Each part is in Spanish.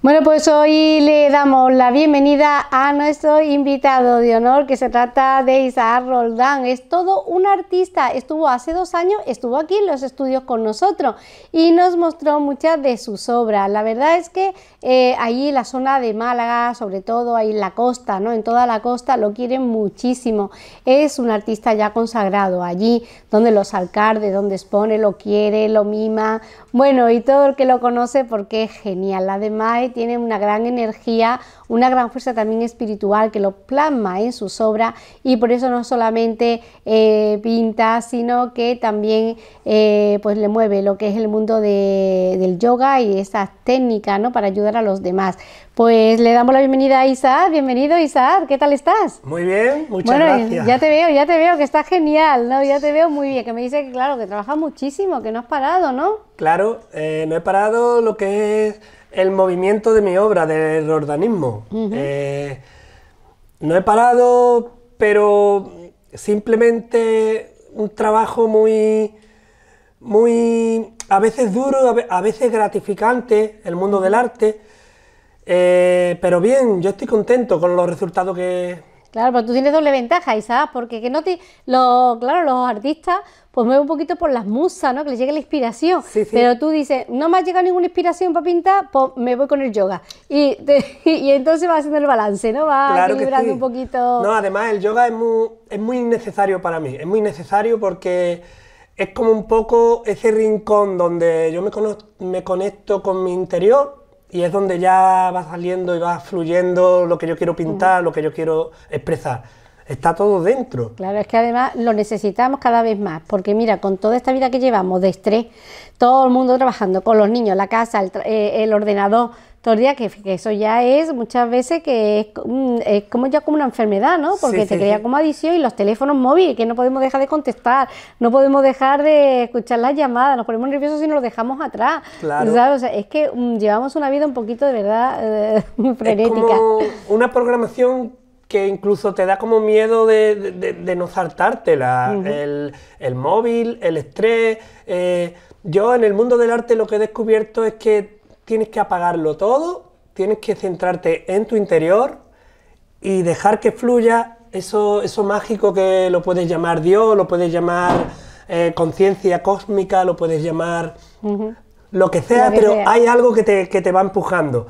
Bueno, pues hoy le damos la bienvenida a nuestro invitado de honor, que se trata de Isaac Roldán. Es todo un artista, estuvo hace dos años, estuvo aquí en los estudios con nosotros y nos mostró muchas de sus obras. La verdad es que eh, ahí en la zona de Málaga, sobre todo ahí en la costa, ¿no? en toda la costa, lo quieren muchísimo. Es un artista ya consagrado allí, donde los alcaldes, donde expone, lo quiere, lo mima. Bueno, y todo el que lo conoce porque es genial. Además, tiene una gran energía, una gran fuerza también espiritual que lo plasma en sus obras y por eso no solamente eh, pinta, sino que también eh, pues le mueve lo que es el mundo del yoga y esas técnica ¿no? para ayudar a los demás. Pues le damos la bienvenida a Isaac, bienvenido Isaac, ¿qué tal estás? Muy bien, muchas bueno, gracias. Ya te veo, ya te veo que está genial, ¿no? Ya te veo muy bien, que me dice que claro, que trabajas muchísimo, que no has parado, ¿no? Claro, eh, no he parado lo que es el movimiento de mi obra, del organismo. Eh, no he parado, pero simplemente un trabajo muy, muy, a veces duro, a veces gratificante, el mundo del arte. Eh, pero bien, yo estoy contento con los resultados que, Claro, pero tú tienes doble ventaja, sabes, porque que no te, claro, los artistas pues ven un poquito por las musas, ¿no? Que les llegue la inspiración. Pero tú dices, no me ha llegado ninguna inspiración para pintar, pues me voy con el yoga. Y, y entonces vas haciendo el balance, ¿no? va? claro equilibrando un poquito. No, además el yoga es muy, es muy necesario para mí. Es muy necesario porque es como un poco ese rincón donde yo me, me conecto con mi interior y es donde ya va saliendo y va fluyendo lo que yo quiero pintar, lo que yo quiero expresar. Está todo dentro. Claro, es que además lo necesitamos cada vez más, porque mira, con toda esta vida que llevamos de estrés, todo el mundo trabajando, con los niños, la casa, el eh, ordenador, el que, eso ya es muchas veces que es, mm, como ya como una enfermedad, ¿no? Porque te crea como adicción y los teléfonos móviles, que no podemos dejar de contestar, no podemos dejar de escuchar las llamadas, nos ponemos nerviosos si nos dejamos atrás. Claro. es que mm, llevamos una vida un poquito de verdad frenética. Eh, es como una programación que incluso te da como miedo de, no saltarte el, móvil, el estrés. Eh, yo en el mundo del arte lo que he descubierto es que tienes que apagarlo todo, tienes que centrarte en tu interior y dejar que fluya eso, eso mágico que lo puedes llamar Dios, lo puedes llamar eh, conciencia cósmica, lo puedes llamar lo que sea, pero hay algo que te, va empujando.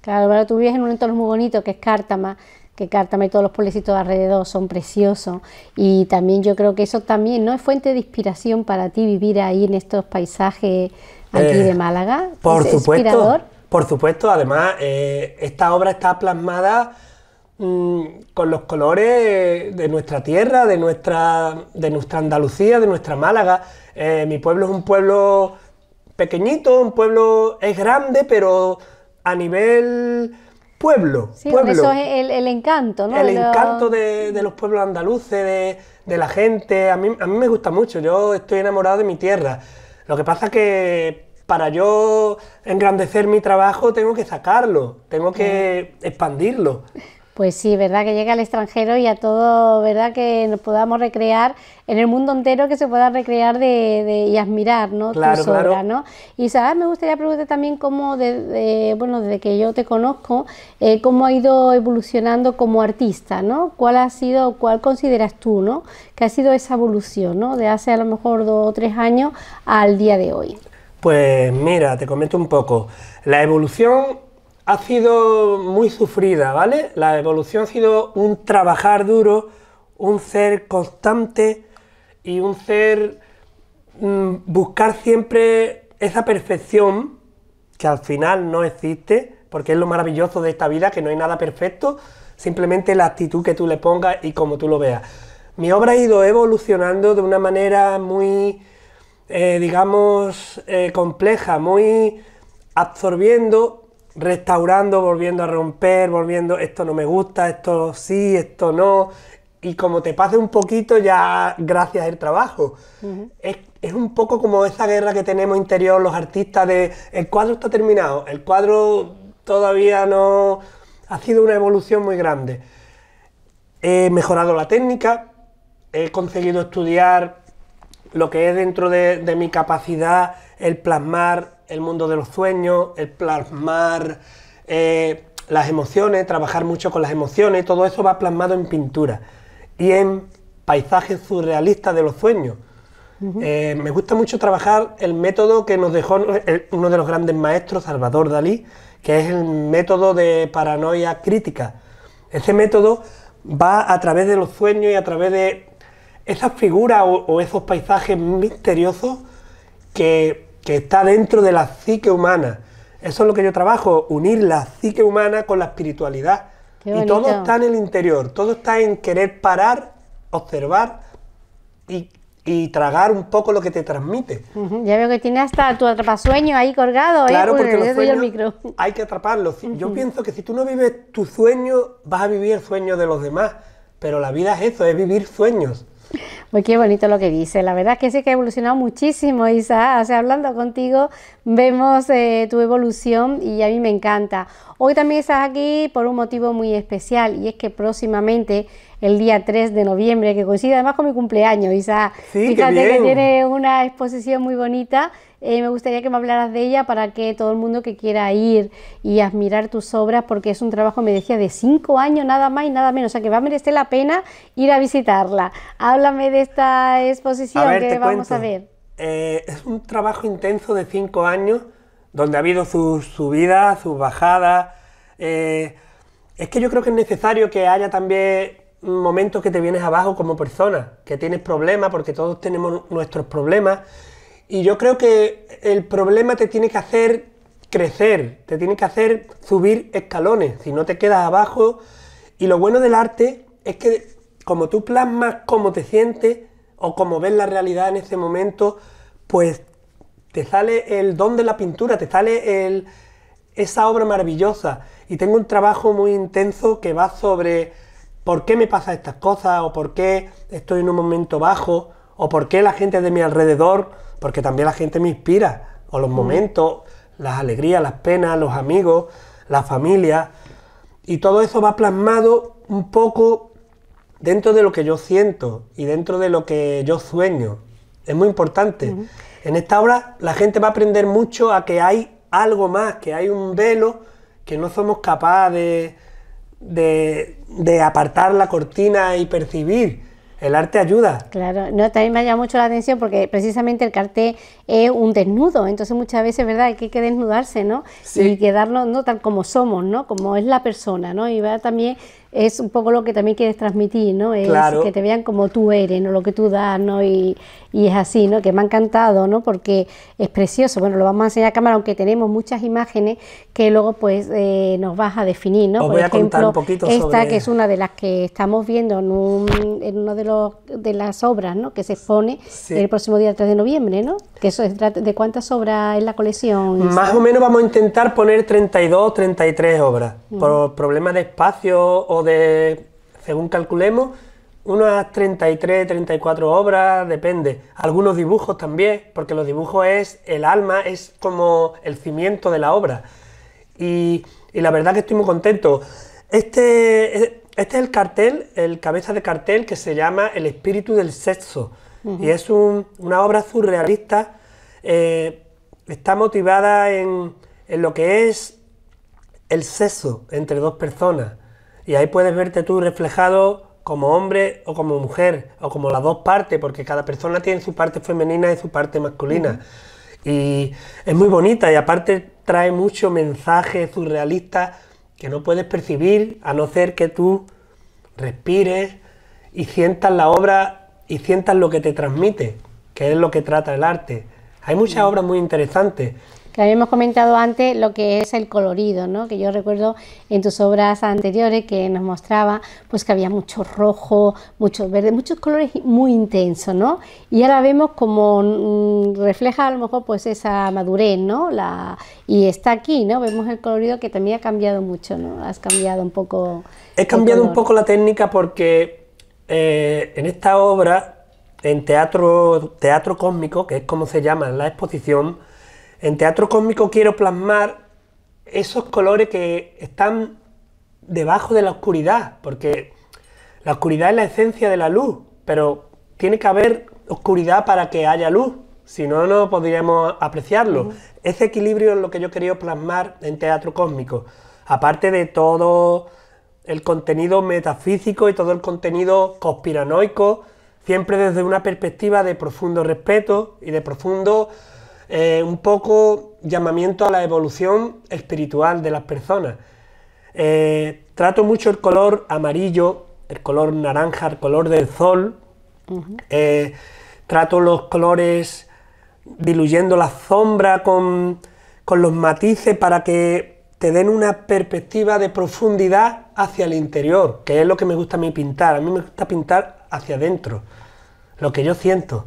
Claro, tú vives en un entorno muy bonito que es Cártama, que Cártama y todos los pueblecitos alrededor son preciosos y también yo creo que eso también no es fuente de inspiración para ti vivir ahí en estos paisajes aquí de eh, Málaga. Por supuesto. Por supuesto, además, eh, esta obra está plasmada mm, con los colores de nuestra tierra, de nuestra, de nuestra Andalucía, de nuestra Málaga. Eh, mi pueblo es un pueblo pequeñito, un pueblo es grande, pero a nivel pueblo. Sí, Eso es el, encanto, ¿no? El encanto de, los pueblos andaluces, de, la gente. A mí, a mí me gusta mucho, yo estoy enamorado de mi tierra. Lo que pasa que para yo engrandecer mi trabajo tengo que sacarlo, tengo que expandirlo. Pues sí, ¿verdad? Que llegue al extranjero y a todo, ¿verdad? Que nos podamos recrear en el mundo entero, que se pueda recrear de, y admirar, ¿no? Claro, Y, ¿sabes? Me gustaría preguntarte también cómo, desde, bueno, desde que yo te conozco, eh, cómo ha ido evolucionando como artista, ¿no? ¿Cuál ha sido, cuál consideras tú, ¿no? Que ha sido esa evolución, ¿no? De hace a lo mejor dos o tres años al día de hoy. Pues mira, te comento un poco. La evolución ha sido muy sufrida, ¿vale? La evolución ha sido un trabajar duro, un ser constante y un ser mm, buscar siempre esa perfección que al final no existe, porque es lo maravilloso de esta vida, que no hay nada perfecto, simplemente la actitud que tú le pongas y como tú lo veas. Mi obra ha ido evolucionando de una manera muy, eh, digamos, eh, compleja, muy absorbiendo restaurando, volviendo a romper, volviendo, esto no me gusta, esto sí, esto no. Y como te pase un poquito, ya gracias al trabajo. es, un poco como esa guerra que tenemos interior los artistas de el cuadro está terminado, el cuadro todavía no... Ha sido una evolución muy grande. He mejorado la técnica, he conseguido estudiar lo que es dentro de, de mi capacidad el plasmar el mundo de los sueños, el plasmar eh, las emociones, trabajar mucho con las emociones, todo eso va plasmado en pintura y en paisajes surrealistas de los sueños. Eh, me gusta mucho trabajar el método que nos dejó eh, uno de los grandes maestros, Salvador Dalí, que es el método de paranoia crítica. Ese método va a través de los sueños y a través de esas figuras o esos paisajes misteriosos que que está dentro de la psique humana. Eso es lo que yo trabajo, unir la psique humana con la espiritualidad. Y todo está en el interior, todo está en querer parar, observar y, tragar un poco lo que te transmite. Ya veo que tiene hasta tu atrapasueño ahí colgado. Claro, pues, porque los sueños hay que atraparlos. Yo pienso que si tú no vives tu sueño, vas a vivir el sueño de los demás. Pero la vida es eso, es vivir sueños. Pues qué bonito lo que dice. La verdad es que sí que ha evolucionado muchísimo, Isa. O sea, hablando contigo, vemos eh, tu evolución y a mí me encanta. Hoy también estás aquí por un motivo muy especial y es que próximamente, el día 3 de noviembre, que coincide además con mi cumpleaños, Isa. fíjate que tiene una exposición muy bonita. Eh, me gustaría que me hablaras de ella para que todo el mundo que quiera ir y admirar tus obras, porque es un trabajo, me decía, de cinco años nada más y nada menos. O sea, que va a merecer la pena ir a visitarla. Háblame de esta exposición que vamos a ver? Eh, es un trabajo intenso de cinco años, donde ha habido sus subidas, sus bajadas. Eh, es que yo creo que es necesario que haya también momentos que te vienes abajo como persona, que tienes problemas, porque todos tenemos nuestros problemas. Y yo creo que el problema te tiene que hacer crecer, te tiene que hacer subir escalones, si no te quedas abajo. Y lo bueno del arte es que como tú plasmas cómo te sientes o cómo ves la realidad en ese momento, pues te sale el don de la pintura, te sale el, esa obra maravillosa. Y tengo un trabajo muy intenso que va sobre por qué me pasan estas cosas, o por qué estoy en un momento bajo, o por qué la gente de mi alrededor, porque también la gente me inspira, o los mm. momentos, las alegrías, las penas, los amigos, la familia. Y todo eso va plasmado un poco dentro de lo que yo siento y dentro de lo que yo sueño. Es muy importante. En esta obra la gente va a aprender mucho a que hay algo más, que hay un velo que no somos capaces de, de, apartar la cortina y percibir. El arte ayuda. Claro, no, también me ha llamado mucho la atención porque precisamente el cartel es un desnudo. Entonces muchas veces, ¿verdad? hay que desnudarse, ¿no? Y quedarnos no tal como somos, ¿no? Como es la persona, ¿no? Y también es un poco lo que también quieres transmitir, ¿no? Es que te vean como tú eres, ¿no? Lo que tú das, ¿no? Y, es así, ¿no? Que me ha encantado, ¿no? Porque es precioso. Bueno, lo vamos a enseñar a cámara, aunque tenemos muchas imágenes que luego, pues, eh, nos vas a definir, ¿no? Por ejemplo, esta que es una de las que estamos viendo en, un, uno de los de las obras, ¿no? Que se expone el próximo día 3 de noviembre, ¿no? ¿de cuántas obras en la colección? Más o menos vamos a intentar poner 32, 33 obras. Por problemas de espacio o de, según calculemos, unas 33, 34 obras, depende. Algunos dibujos también, porque los dibujos es el alma, es como el cimiento de la obra. Y, la verdad que estoy muy contento. Este, este es el cartel, el cabeza de cartel que se llama El espíritu del sexo. Y es una obra surrealista eh, está motivada en, lo que es el sexo entre dos personas. Y ahí puedes verte tú reflejado como hombre o como mujer, o como las dos partes, porque cada persona tiene su parte femenina y su parte masculina. Y es muy bonita y aparte trae mucho mensaje surrealista que no puedes percibir a no ser que tú respires y sientas la obra y sientas lo que te transmite, que es lo que trata el arte. Hay muchas mm. obras muy interesantes. Habíamos comentado antes lo que es el colorido, que yo recuerdo en tus obras anteriores que nos mostraba pues que había mucho rojo, mucho verde, muchos colores muy intensos, ¿no? Y ahora vemos como mm, refleja a lo mejor pues esa madurez, ¿no? La, y está aquí, ¿no? Vemos el colorido que también ha cambiado mucho, ¿no? Has cambiado un poco. He cambiado un poco la técnica porque eh, en esta obra en teatro, teatro cósmico, que es como se llama en la exposición, en teatro cósmico quiero plasmar esos colores que están debajo de la oscuridad, porque la oscuridad es la esencia de la luz, pero tiene que haber oscuridad para que haya luz, si no, no podríamos apreciarlo. Ese equilibrio es lo que yo quería plasmar en teatro cósmico, aparte de todo el contenido metafísico y todo el contenido conspiranoico siempre desde una perspectiva de profundo respeto y de profundo, eh, un poco, llamamiento a la evolución espiritual de las personas. Eh, trato mucho el color amarillo, el color naranja, el color del sol. Eh, trato los colores diluyendo la sombra con, con los matices para que te den una perspectiva de profundidad hacia el interior, que es lo que me gusta a mí pintar. A mí me gusta pintar hacia adentro, lo que yo siento.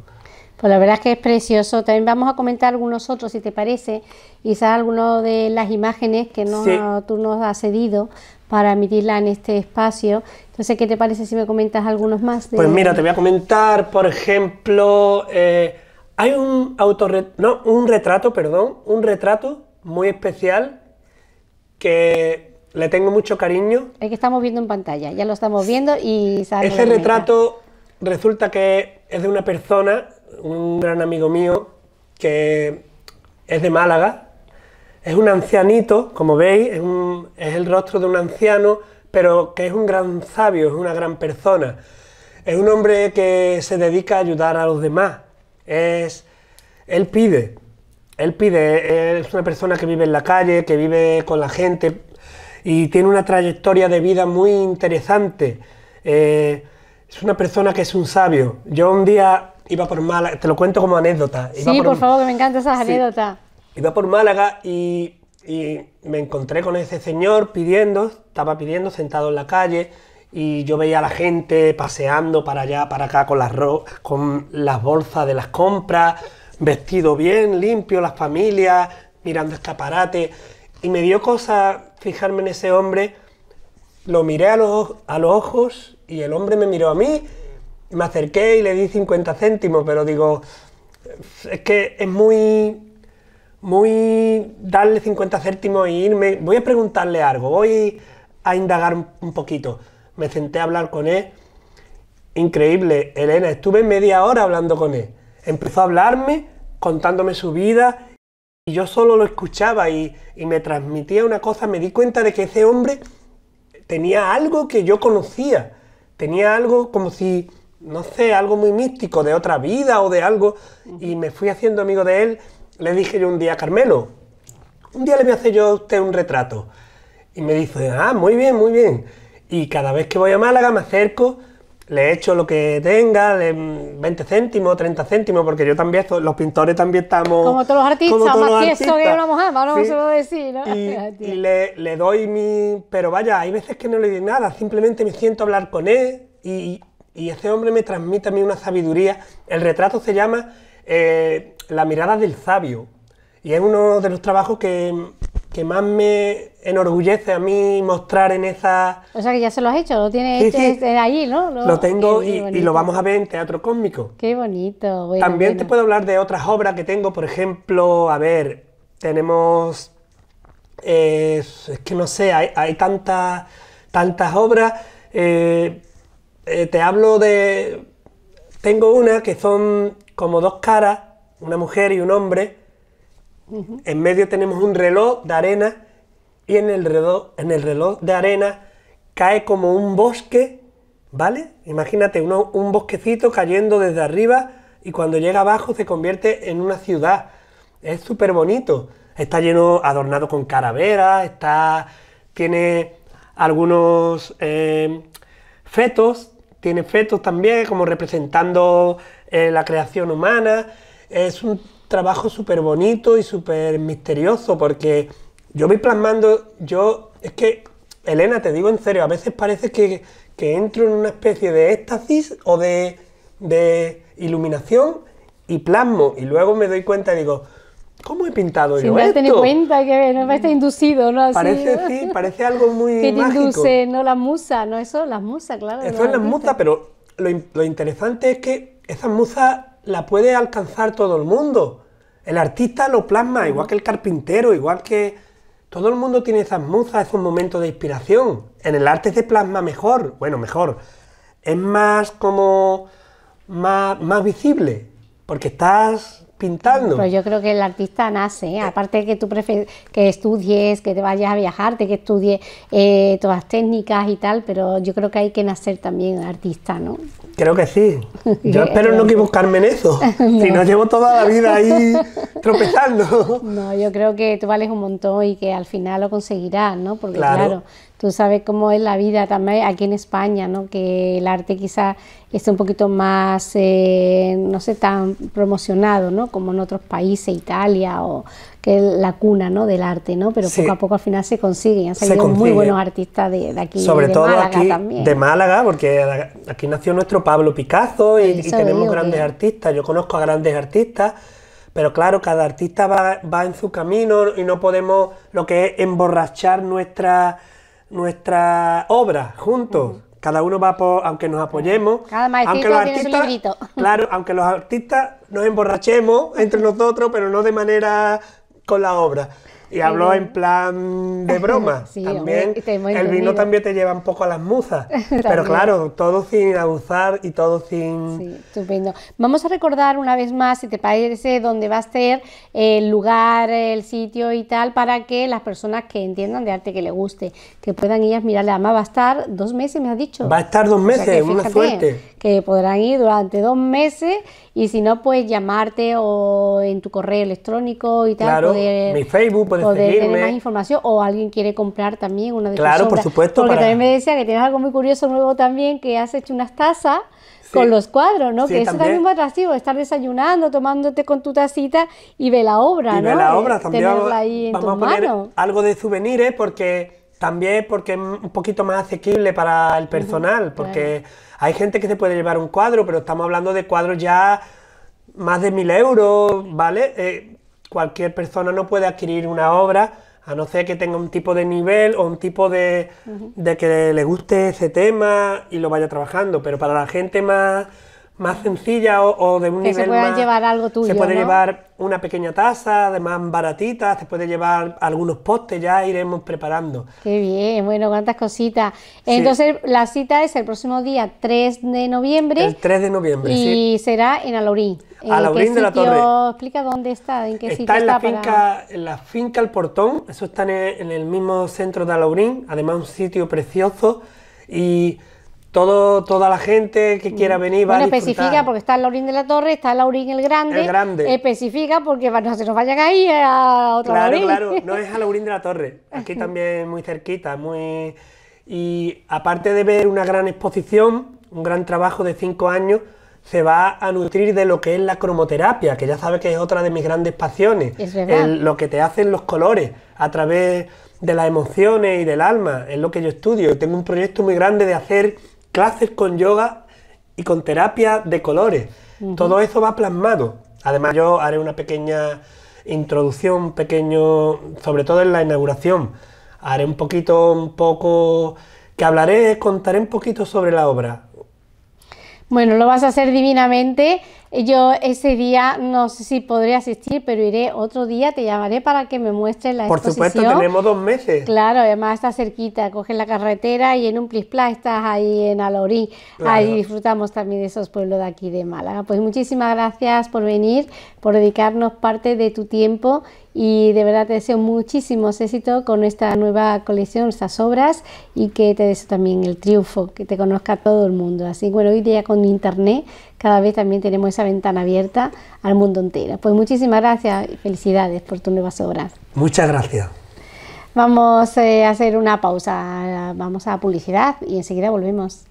Pues la verdad es que es precioso. También vamos a comentar algunos otros, si te parece, quizás algunas de las imágenes que no, tú nos has cedido para emitirla en este espacio. Entonces, ¿qué te parece si me comentas algunos más? Pues mira, te voy a comentar, por ejemplo, eh, hay un autor no, un retrato, perdón, un retrato muy especial que le tengo mucho cariño. Es que estamos viendo en pantalla, ya lo estamos viendo y Ese retrato resulta que es de una persona, un gran amigo mío, que es de Málaga. Es un ancianito, como veis, es, es el rostro de un anciano, pero que es un gran sabio, es una gran persona. Es un hombre que se dedica a ayudar a los demás. Es, él pide, él pide, es una persona que vive en la calle, que vive con la gente, y tiene una trayectoria de vida muy interesante. Eh, es una persona que es un sabio. Yo un día iba por Málaga, te lo cuento como anécdota. sí, por, favor, que me encantan esas anécdotas. Iba por Málaga y, y, me encontré con ese señor pidiendo, estaba pidiendo sentado en la calle y yo veía a la gente paseando para allá, para acá con las, con las bolsas de las compras, vestido bien, limpio, las familias, mirando escaparate. Este y me dio cosas fijarme en ese hombre, lo miré a los, a los ojos y el hombre me miró a mí, me acerqué y le di 50 céntimos, pero digo, es que es muy muy darle 50 céntimos e irme. Voy a preguntarle algo, voy a indagar un poquito. Me senté a hablar con él. Increíble, Elena, estuve media hora hablando con él. Empezó a hablarme, contándome su vida y yo solo lo escuchaba y, y, me transmitía una cosa, me di cuenta de que ese hombre tenía algo que yo conocía, tenía algo como si, no sé, algo muy místico de otra vida o de algo, y me fui haciendo amigo de él. Le dije yo un día, Carmelo, un día le voy a hacer yo a usted un retrato. Y me dice, ah, muy bien, muy bien. Y cada vez que voy a Málaga me acerco le echo lo que tenga, 20 céntimos, 30 céntimos, porque yo también, los pintores también estamos... Como todos los artistas, todos más que mujer, vamos sí. a decir, ¿no? Y, le, doy mi... Pero vaya, hay veces que no le doy nada, simplemente me siento a hablar con él y, ese hombre me transmite a mí una sabiduría. El retrato se llama eh, La mirada del sabio y es uno de los trabajos que que más me enorgullece a mí mostrar en esa... O sea que ya se lo has hecho, lo tienes este, este ¿no? Lo, tengo y, lo vamos a ver en teatro cósmico. Qué bonito. güey. También te puedo hablar de otras obras que tengo, por ejemplo, a ver, tenemos... Eh, es que no sé, hay, tantas, tantas obras. Eh, eh, te hablo de... Tengo una que son como dos caras, una mujer y un hombre en medio tenemos un reloj de arena y en el reloj, en el reloj de arena cae como un bosque, ¿vale? Imagínate un bosquecito cayendo desde arriba y cuando llega abajo se convierte en una ciudad. Es súper bonito. Está lleno, adornado con caraveras, está, tiene algunos eh, fetos, tiene fetos también como representando eh, la creación humana. Es un trabajo súper bonito y súper misterioso, porque yo voy plasmando, yo, es que, Elena, te digo en serio, a veces parece que, que entro en una especie de éxtasis o de, de iluminación y plasmo, y luego me doy cuenta y digo, ¿Cómo he pintado sí, me esto? tenido cuenta que no está inducido, ¿no? Así, parece, algo muy Que induce, ¿no? La musa, ¿no? Eso, las musas, claro. Eso es la musa pero lo, lo, interesante es que esa musa la puede alcanzar todo el mundo. El artista lo plasma, igual que el carpintero, igual que... Todo el mundo tiene esas musas, un momento de inspiración. En el arte se plasma mejor, bueno, mejor. Es más como... más, más visible, porque estás pintando. Pero pues yo creo que el artista nace, ¿eh? aparte que tú que estudies, que te vayas a viajarte, que estudies eh, todas las técnicas y tal, pero yo creo que hay que nacer también artista, ¿no? Creo que sí. Yo espero no equivocarme en eso. Si no llevo toda la vida ahí tropezando. No, yo creo que tú vales un montón y que al final lo conseguirás, ¿no? Porque claro, tú sabes cómo es la vida también aquí en España, ¿no? Que el arte quizás está un poquito más, eh, no sé, tan promocionado, ¿no? Como en otros países, Italia o que es la cuna ¿no? del arte, ¿no? pero poco a poco al final se consiguen. Han salido muy buenos artistas de, de aquí, Sobre todo aquí, De Málaga, porque aquí nació nuestro Pablo Picasso y, tenemos grandes artistas. Yo conozco a grandes artistas. Pero claro, cada artista va, en su camino y no podemos lo que es emborrachar nuestra, nuestra obra juntos. Cada uno va por, aunque nos apoyemos, cada aunque los artistas, claro, aunque los artistas nos emborrachemos entre nosotros, pero no de manera con la obra. Y habló en plan de broma. también el vino también te lleva un poco a las musas. pero claro, todo sin abusar y todo sin. estupendo. Vamos a recordar una vez más, si te parece, dónde va a ser el lugar, el sitio y tal, para que las personas que entiendan de arte que le guste, que puedan ellas mirarle Además, va a estar dos meses, me has dicho. Va a estar dos meses, una suerte que podrán ir durante dos meses y si no, puedes llamarte o en tu correo electrónico y tal. Claro, poder, mi Facebook, puedes poder tener más información o alguien quiere comprar también una de Claro, por supuesto. Porque también me decía que tienes algo muy curioso nuevo también, que has hecho unas tazas con los cuadros, ¿no? que eso también es muy atractivo, estar desayunando, tomándote con tu tacita y ver la obra, ¿no? Ver la eh, obra, también. Tenerla ahí en tu mano algo de eh, porque también porque es un poquito más asequible para el personal, porque hay gente que se puede llevar un cuadro, pero estamos hablando de cuadros ya más de mil euros, ¿vale? Eh, cualquier persona no puede adquirir una obra a no ser que tenga un tipo de nivel o un tipo de, de que le guste ese tema y lo vaya trabajando, pero para la gente más más sencilla o, de un que nivel se pueda llevar algo tuyo, Se puede llevar una pequeña taza, además baratita, se puede llevar algunos postes, ya iremos preparando. Qué bien, bueno, cuántas cositas. Entonces, la cita es el próximo día 3 de noviembre. El 3 de noviembre, y será en Alaurín. Eh, Alaurín de la Torre. Explica dónde está, en qué está sitio en la está finca, en la finca El Portón, eso está en el, mismo centro de Alaurín, además un sitio precioso y todo, toda la gente que quiera mm. venir va a especifica porque está el Laurín de la Torre, está el Laurín el Grande. El Grande. Especifica porque no se nos vayan ahí a otro Claro, claro, no es a Laurín de la Torre. Aquí también muy cerquita, muy... Y aparte de ver una gran exposición, un gran trabajo de cinco años, se va a nutrir de lo que es la cromoterapia, que ya sabes que es otra de mis grandes pasiones. Es lo que te hacen los colores a través de las emociones y del alma, es lo que yo estudio. Tengo un proyecto muy grande de hacer clases con yoga y con terapia de colores. Todo eso va plasmado. Además, yo haré una pequeña introducción, pequeño, sobre todo en la inauguración. Haré un poquito, un poco, que hablaré, contaré un poquito sobre la obra. Bueno, lo vas a hacer divinamente. Yo ese día no sé si podré asistir, pero iré otro día, te llamaré para que me muestres la exposición. Por supuesto, tenemos dos meses. Claro, además está cerquita, coges la carretera y en un plisplá estás ahí en Alorí. Ahí disfrutamos también de esos pueblos de aquí de Málaga. Pues muchísimas gracias por venir, por dedicarnos parte de tu tiempo y de verdad te deseo muchísimos éxitos con esta nueva colección, estas obras y que te deseo también el triunfo, que te conozca todo el mundo. Así que bueno, hoy día con internet cada vez también tenemos esa ventana abierta al mundo entero. Pues muchísimas gracias y felicidades por tus nuevas obras. Muchas gracias. Vamos eh, a hacer una pausa, vamos a publicidad y enseguida volvemos.